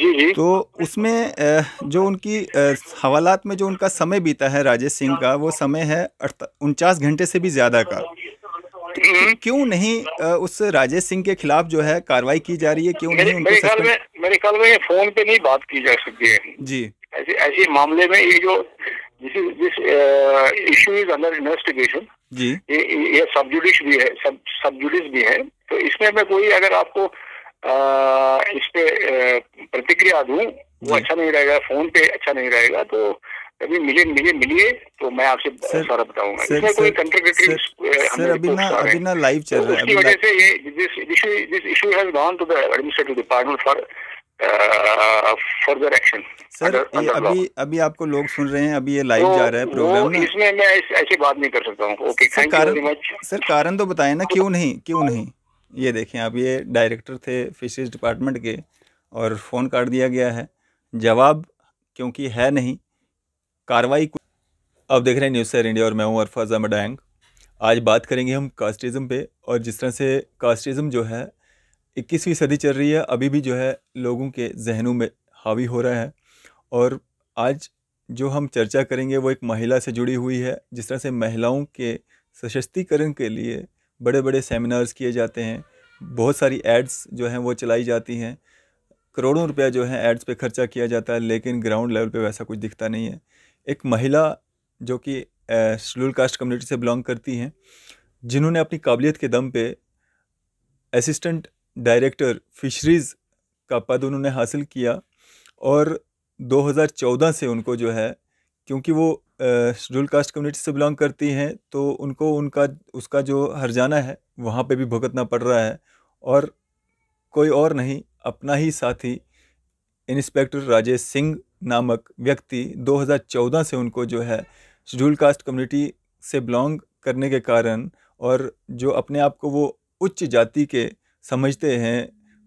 जी जी तो उसमें जो उनकी हवालात में जो उनका समय बीता है राजेश सिंह का वो समय है उनचास घंटे से भी ज़्यादा का तो हम्म। क्यों नहीं उस राजेश सिंह के खिलाफ जो है कार्रवाई की जा रही है क्यों नहीं उनको मेरे ख्याल में मेरे ख्याल में फोन पे नहीं बात की जा सकती है जी ऐसे ऐसे मामले में ये जो this issue is under investigation जी ये, ये सब जुडिस भी है सब सब जुडिश भी है तो इसमें मैं कोई अगर आपको इस पे प्रतिक्रिया दूं वो अच्छा नहीं रहेगा फोन पे अच्छा नहीं रहेगा तो अभी मिले मिले मिलिए तो मैं आपसे सारा बताऊंगा कोई सर तो अभी ना अभी ना लाइव चल रहा है तो वजह से ये this this issue has gone to the administrative department for further action sir अभी अभी आपको लोग सुन रहे हैं अभी ये लाइव तो जा रहा है प्रोग्राम इसमें मैं ऐसी बात नहीं कर सकता हूँ ओके कारण सर कारण तो बताए ना क्यों नहीं क्यों नहीं ये देखें आप ये डायरेक्टर थे फिशरीज डिपार्टमेंट के और फ़ोन काट दिया गया है जवाब क्योंकि है नहीं कार्रवाई आप देख रहे हैं न्यूज़ सर इंडिया और मैं हूँ अरफाजा मडैंग आज बात करेंगे हम कास्टिज़म पे और जिस तरह से कास्टिज़म जो है इक्कीसवीं सदी चल रही है अभी भी जो है लोगों के जहनों में हावी हो रहा है और आज जो हम चर्चा करेंगे वो एक महिला से जुड़ी हुई है जिस तरह से महिलाओं के सशक्तिकरण के लिए बड़े बड़े सेमिनार्स किए जाते हैं बहुत सारी एड्स जो हैं वो चलाई जाती हैं करोड़ों रुपया जो है एड्स पे खर्चा किया जाता है लेकिन ग्राउंड लेवल पे वैसा कुछ दिखता नहीं है एक महिला जो कि शेड्यूल कास्ट कम्युनिटी से बिलोंग करती हैं जिन्होंने अपनी काबिलियत के दम पे असिस्टेंट डायरेक्टर फिशरीज़ का पद उन्होंने हासिल किया और 2014 से उनको जो है क्योंकि वो शेड्यूल कास्ट कम्युनिटी से बिलोंग करती हैं तो उनको उनका उसका जो हरजाना है वहाँ पे भी भुगतना पड़ रहा है और कोई और नहीं अपना ही साथी इंस्पेक्टर राजेश सिंह नामक व्यक्ति 2014 से उनको जो है शेड्यूल कास्ट कम्युनिटी से बिलोंग करने के कारण और जो अपने आप को वो उच्च जाति के समझते हैं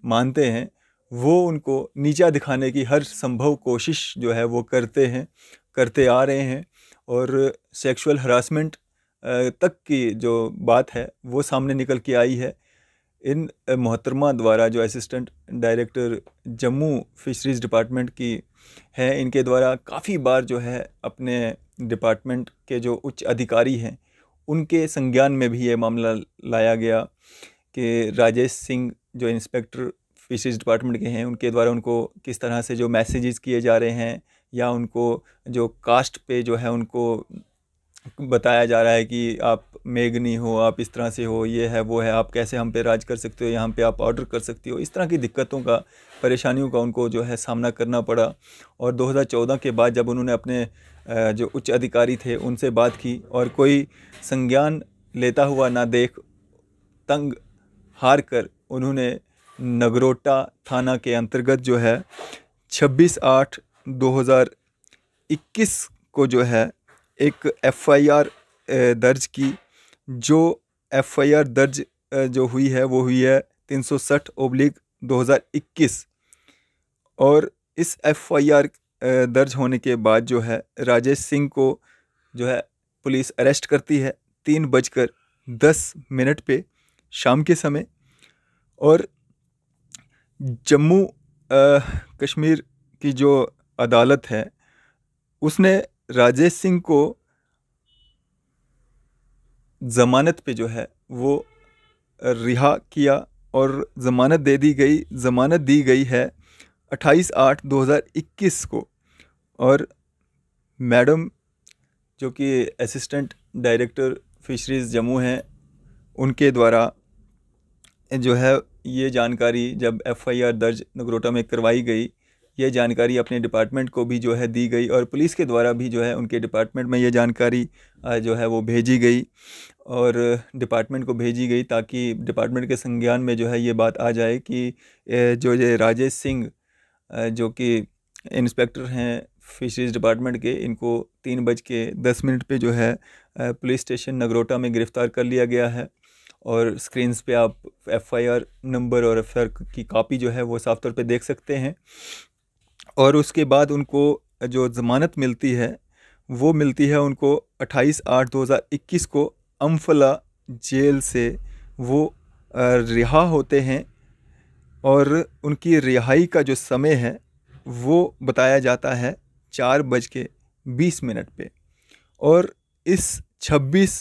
मानते हैं वो उनको नीचा दिखाने की हर संभव कोशिश जो है वो करते हैं करते आ रहे हैं और सेक्सुअल हरासमेंट तक की जो बात है वो सामने निकल के आई है इन मोहतरमा द्वारा जो assistant director Jammu fisheries department की है इनके द्वारा काफ़ी बार जो है अपने डिपार्टमेंट के जो उच्च अधिकारी हैं उनके संज्ञान में भी ये मामला लाया गया कि राजेश सिंह जो इंस्पेक्टर फिशरीज डिपार्टमेंट के हैं उनके द्वारा उनको किस तरह से जो मैसेजेस किए जा रहे हैं या उनको जो कास्ट पे जो है उनको बताया जा रहा है कि आप मेगनी हो आप इस तरह से हो ये है वो है आप कैसे हम पे राज कर सकते हो यहाँ पे आप ऑर्डर कर सकती हो इस तरह की दिक्कतों का परेशानियों का उनको जो है सामना करना पड़ा और 2014 के बाद जब उन्होंने अपने जो उच्च अधिकारी थे उनसे बात की और कोई संज्ञान लेता हुआ ना देख तंग हार कर उन्होंने नगरोटा थाना के अंतर्गत जो है छब्बीस आठ 2021 को जो है एक एफआईआर दर्ज की जो एफआईआर दर्ज जो हुई है वो हुई है तीन सौ ओब्लिक दो हज़ार इक्कीस और इस एफआईआर दर्ज होने के बाद जो है राजेश सिंह को जो है पुलिस अरेस्ट करती है तीन बजकर दस मिनट पे शाम के समय और जम्मू कश्मीर की जो अदालत है उसने राजेश सिंह को ज़मानत पे जो है वो रिहा किया और ज़मानत दे दी गई ज़मानत दी गई है 28 आठ 2021 को और मैडम जो कि असिस्टेंट डायरेक्टर फिशरीज़ जम्मू हैं उनके द्वारा जो है ये जानकारी जब एफआईआर दर्ज नगरोटा में करवाई गई ये जानकारी अपने डिपार्टमेंट को भी जो है दी गई और पुलिस के द्वारा भी जो है उनके डिपार्टमेंट में ये जानकारी जो है वो भेजी गई और डिपार्टमेंट को भेजी गई ताकि डिपार्टमेंट के संज्ञान में जो है ये बात आ जाए कि जो ये राजेश सिंह जो कि इंस्पेक्टर हैं फिशरीज डिपार्टमेंट के इनको तीन बज के दस मिनट पे जो है पुलिस स्टेशन नगरोटा में गिरफ़्तार कर लिया गया है और स्क्रीन पे आप एफआईआर नंबर और एफ की कापी जो है वो साफ तौर पे देख सकते हैं और उसके बाद उनको जो ज़मानत मिलती है वो मिलती है उनको 28 आठ 2021 को अम्फला जेल से वो रिहा होते हैं और उनकी रिहाई का जो समय है वो बताया जाता है चार बज के बीस मिनट पे और इस 26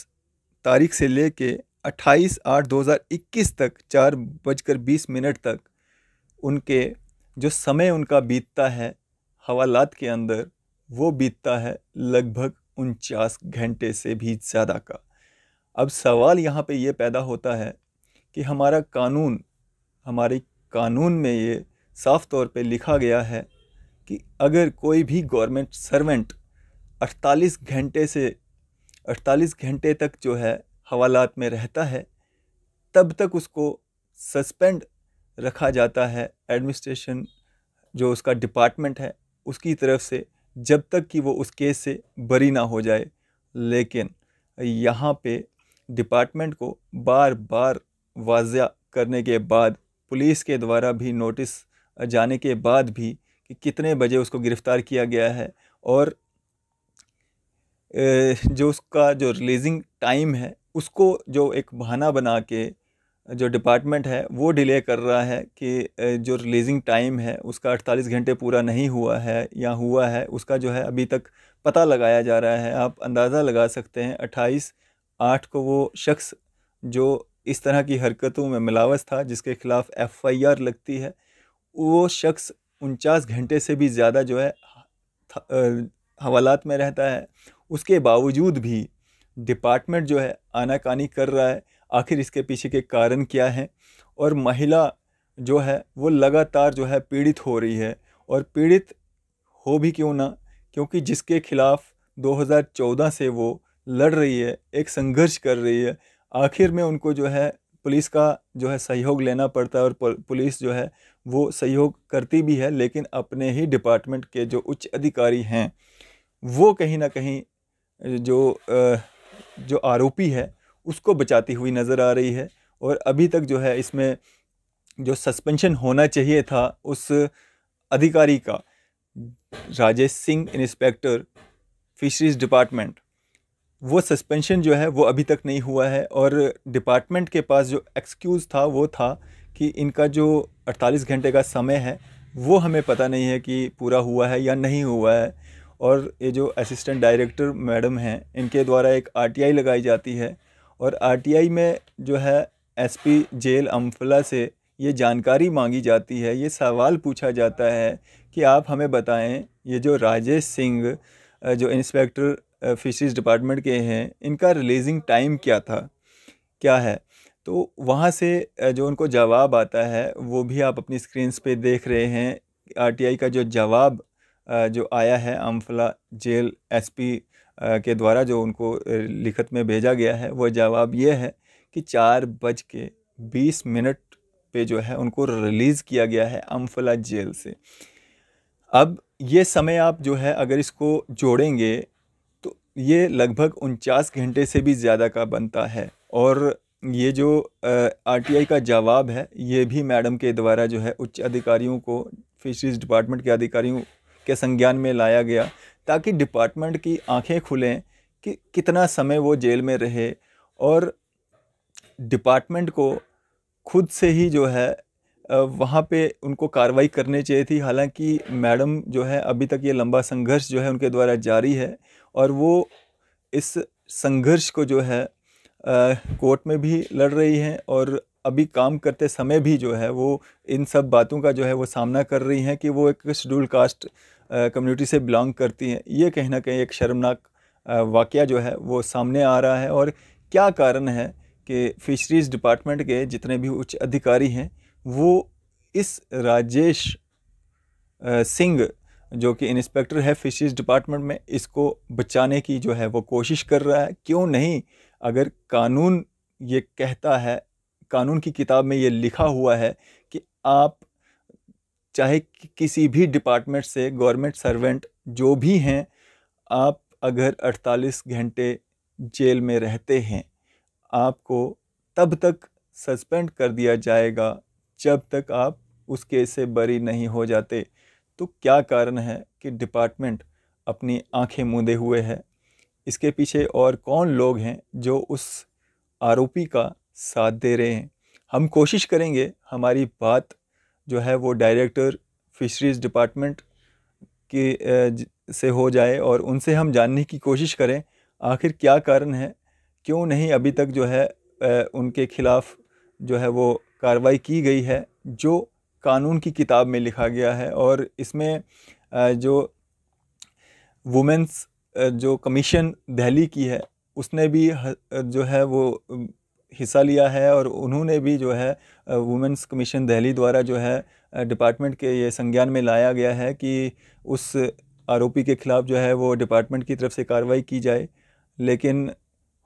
तारीख से ले कर अट्ठाईस आठ 2021 तक चार बजकर बीस मिनट तक उनके जो समय उनका बीतता है हवालात के अंदर वो बीतता है लगभग उनचास घंटे से भी ज़्यादा का अब सवाल यहाँ पे ये पैदा होता है कि हमारा कानून हमारे कानून में ये साफ़ तौर पे लिखा गया है कि अगर कोई भी गवर्नमेंट सर्वेंट 48 घंटे से 48 घंटे तक जो है हवालात में रहता है तब तक उसको सस्पेंड रखा जाता है एडमिनिस्ट्रेशन जो उसका डिपार्टमेंट है उसकी तरफ से जब तक कि वो उस केस से बरी ना हो जाए लेकिन यहाँ पे डिपार्टमेंट को बार बार वाजिया करने के बाद पुलिस के द्वारा भी नोटिस जाने के बाद भी कि कितने बजे उसको गिरफ़्तार किया गया है और जो उसका जो रिलीजिंग टाइम है उसको जो एक बहाना बना के जो डिपार्टमेंट है वो डिले कर रहा है कि जो रिलीजिंग टाइम है उसका 48 घंटे पूरा नहीं हुआ है या हुआ है उसका जो है अभी तक पता लगाया जा रहा है आप अंदाज़ा लगा सकते हैं 28 आठ को वो शख्स जो इस तरह की हरकतों में मिलावस था जिसके ख़िलाफ़ एफआईआर लगती है वो शख्स उनचास घंटे से भी ज़्यादा जो है हवालात में रहता है उसके बावजूद भी डिपार्टमेंट जो है आनाकानी कर रहा है आखिर इसके पीछे के कारण क्या हैं और महिला जो है वो लगातार जो है पीड़ित हो रही है और पीड़ित हो भी क्यों ना क्योंकि जिसके खिलाफ 2014 से वो लड़ रही है एक संघर्ष कर रही है आखिर में उनको जो है पुलिस का जो है सहयोग लेना पड़ता है और पुलिस जो है वो सहयोग करती भी है लेकिन अपने ही डिपार्टमेंट के जो उच्च अधिकारी हैं वो कहीं ना कहीं जो जो आरोपी है उसको बचाती हुई नज़र आ रही है और अभी तक जो है इसमें जो सस्पेंशन होना चाहिए था उस अधिकारी का Rajesh Singh inspector fisheries department वो सस्पेंशन जो है वो अभी तक नहीं हुआ है और डिपार्टमेंट के पास जो एक्सक्यूज़ था वो था कि इनका जो 48 घंटे का समय है वो हमें पता नहीं है कि पूरा हुआ है या नहीं हुआ है और ये जो असिस्टेंट डायरेक्टर मैडम हैं इनके द्वारा एक आरटीआई लगाई जाती है और आरटीआई में जो है एसपी जेल अम्फला से ये जानकारी मांगी जाती है ये सवाल पूछा जाता है कि आप हमें बताएं ये जो राजेश सिंह जो इंस्पेक्टर फिशरीज डिपार्टमेंट के हैं इनका रिलीजिंग टाइम क्या था क्या है तो वहाँ से जो उनको जवाब आता है वो भी आप अपनी स्क्रीनस पे देख रहे हैं आरटीआई का जो जवाब जो आया है अम्फला जेल एसपी के द्वारा जो उनको लिखित में भेजा गया है वह जवाब ये है कि चार बज के बीस मिनट पे जो है उनको रिलीज़ किया गया है अम्फला जेल से अब ये समय आप जो है अगर इसको जोड़ेंगे तो ये लगभग उनचास घंटे से भी ज़्यादा का बनता है और ये जो आरटीआई का जवाब है ये भी मैडम के द्वारा जो है उच्च अधिकारियों को फिशरीज डिपार्टमेंट के अधिकारियों के संज्ञान में लाया गया ताकि डिपार्टमेंट की आंखें खुलें कि कितना समय वो जेल में रहे और डिपार्टमेंट को खुद से ही जो है वहाँ पे उनको कार्रवाई करनी चाहिए थी हालांकि मैडम जो है अभी तक ये लंबा संघर्ष जो है उनके द्वारा जारी है और वो इस संघर्ष को जो है कोर्ट में भी लड़ रही हैं और अभी काम करते समय भी जो है वो इन सब बातों का जो है वो सामना कर रही हैं कि वो एक शेड्यूल कास्ट कम्युनिटी से बिलोंग करती हैं ये कहीं ना कहीं एक शर्मनाक वाक़ जो है वो सामने आ रहा है और क्या कारण है कि फ़िशरीज़ डिपार्टमेंट के जितने भी उच्च अधिकारी हैं वो इस राजेश सिंह जो कि इंस्पेक्टर है फिशरीज डिपार्टमेंट में इसको बचाने की जो है वो कोशिश कर रहा है क्यों नहीं अगर कानून ये कहता है कानून की किताब में ये लिखा हुआ है कि आप चाहे कि किसी भी डिपार्टमेंट से गवर्नमेंट सर्वेंट जो भी हैं आप अगर 48 घंटे जेल में रहते हैं आपको तब तक सस्पेंड कर दिया जाएगा जब तक आप उस केस से बरी नहीं हो जाते तो क्या कारण है कि डिपार्टमेंट अपनी आंखें मूंदे हुए है इसके पीछे और कौन लोग हैं जो उस आरोपी का साथ दे रहे हैं हम कोशिश करेंगे हमारी बात जो है वो डायरेक्टर फिशरीज़ डिपार्टमेंट के से हो जाए और उनसे हम जानने की कोशिश करें आखिर क्या कारण है क्यों नहीं अभी तक जो है उनके ख़िलाफ़ जो है वो कार्रवाई की गई है जो कानून की किताब में लिखा गया है और इसमें जो वुमेंस जो कमीशन दहली की है उसने भी जो है वो हिस्सा लिया है और उन्होंने भी जो है वुमेंस कमीशन दिल्ली द्वारा जो है डिपार्टमेंट के ये संज्ञान में लाया गया है कि उस आरोपी के ख़िलाफ़ जो है वो डिपार्टमेंट की तरफ से कार्रवाई की जाए लेकिन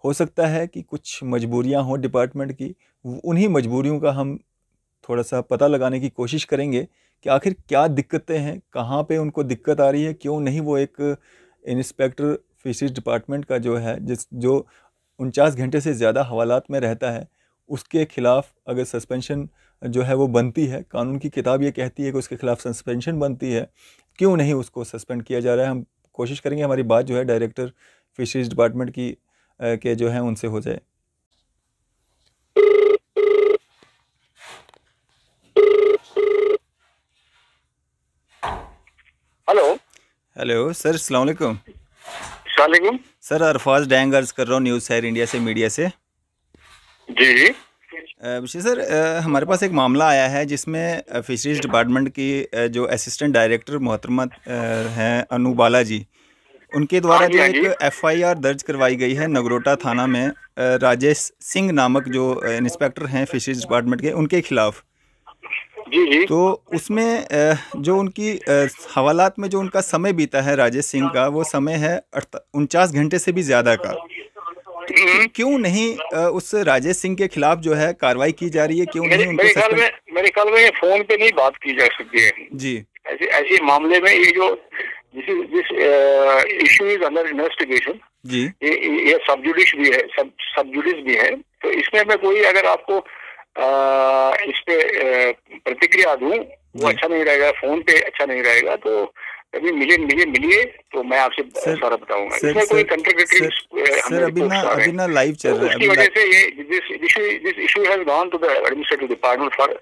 हो सकता है कि कुछ मजबूरियां हों डिपार्टमेंट की उन्हीं मजबूरियों का हम थोड़ा सा पता लगाने की कोशिश करेंगे कि आखिर क्या दिक्कतें हैं कहाँ पे उनको दिक्कत आ रही है क्यों नहीं वो एक इंस्पेक्टर फिशरीज डिपार्टमेंट का जो है जिस जो उनचास घंटे से ज़्यादा हवालात में रहता है उसके ख़िलाफ़ अगर सस्पेंशन जो है वो बनती है कानून की किताब ये कहती है कि उसके ख़िलाफ़ सस्पेंशन बनती है क्यों नहीं उसको सस्पेंड किया जा रहा है हम कोशिश करेंगे हमारी बात जो है डायरेक्टर फिशरीज डिपार्टमेंट की के जो है उनसे हो जाए हेलो हेलो सर सलामकुम सर अरफाज डैंग अर्ज कर रहा हूँ न्यूज़ सैर इंडिया से मीडिया से जी जी सर हमारे पास एक मामला आया है जिसमें फिशरीज डिपार्टमेंट की जो असिस्टेंट डायरेक्टर मोहतरमा हैं अनु जी उनके द्वारा हाँ जो हाँ एक एफआईआर दर्ज करवाई गई है नगरोटा थाना में राजेश सिंह नामक जो इंस्पेक्टर हैं फिशरीज डिपार्टमेंट के उनके खिलाफ़ जी जी तो उसमें जो उनकी हवालात में जो उनका समय बीता है राजेश सिंह का वो समय है उनचास घंटे से भी ज़्यादा का तो क्यों नहीं उस राजेश सिंह के खिलाफ जो है कार्रवाई की जा रही है क्यों नहीं मेरे ख्याल में मेरे ख्याल में फोन पे नहीं बात की जा सकती है जी ऐसे ऐसे मामले में ये जो इज अंडर इन्वेस्टिगेशन जी ये, ये सब जुडिस भी है सब सब भी है तो इसमें मैं कोई अगर आपको इस पे प्रतिक्रिया दू वो अच्छा नहीं रहेगा फोन पे अच्छा नहीं रहेगा तो अभी मिले मिले मिलिए तो मैं आपसे सारा बताऊंगा कोई सर अभी ना अभी ना लाइव चल रहा है वजह से ये this this issue has gone to the administrative department for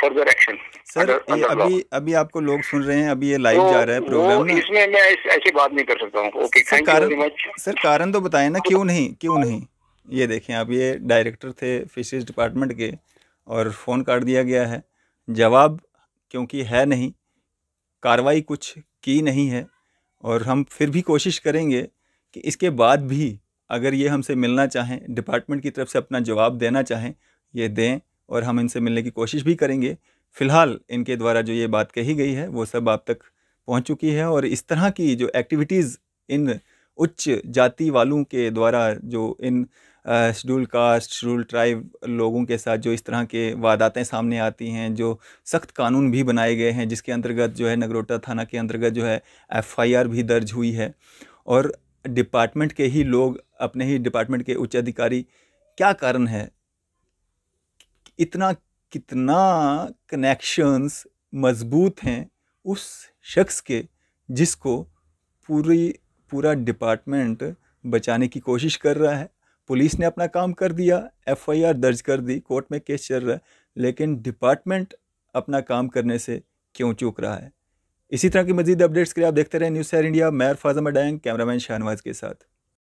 further action sir अभी अभी आपको लोग सुन रहे हैं अभी ये लाइव तो जा रहा है प्रोग्राम इसमें मैं ऐसी बात नहीं कर सकता हूँ okay thank you very much sir कारण तो बताए ना क्यों नहीं क्यों नहीं ये देखें आप ये डायरेक्टर थे फिशरीज डिपार्टमेंट के और फ़ोन काट दिया गया है जवाब क्योंकि है नहीं कार्रवाई कुछ की नहीं है और हम फिर भी कोशिश करेंगे कि इसके बाद भी अगर ये हमसे मिलना चाहें डिपार्टमेंट की तरफ से अपना जवाब देना चाहें ये दें और हम इनसे मिलने की कोशिश भी करेंगे फ़िलहाल इनके द्वारा जो ये बात कही गई है वो सब आप तक पहुंच चुकी है और इस तरह की जो एक्टिविटीज़ इन उच्च जाति वालों के द्वारा जो इन शेड्यूल कास्ट शेड्यूल ट्राइब लोगों के साथ जो इस तरह के वादातें सामने आती हैं जो सख्त कानून भी बनाए गए हैं जिसके अंतर्गत जो है नगरोटा थाना के अंतर्गत जो है एफआईआर भी दर्ज हुई है और डिपार्टमेंट के ही लोग अपने ही डिपार्टमेंट के उच्च अधिकारी क्या कारण है इतना कितना कनेक्शंस मजबूत हैं उस शख्स के जिसको पूरी पूरा डिपार्टमेंट बचाने की कोशिश कर रहा है पुलिस ने अपना काम कर दिया एफआईआर दर्ज कर दी कोर्ट में केस चल रहा है लेकिन डिपार्टमेंट अपना काम करने से क्यों चूक रहा है इसी तरह की मजीद अपडेट्स के लिए आप देखते रहें न्यूज़ सैर इंडिया मैर फाजम डैंग कैमरामैन शाहनवाज के साथ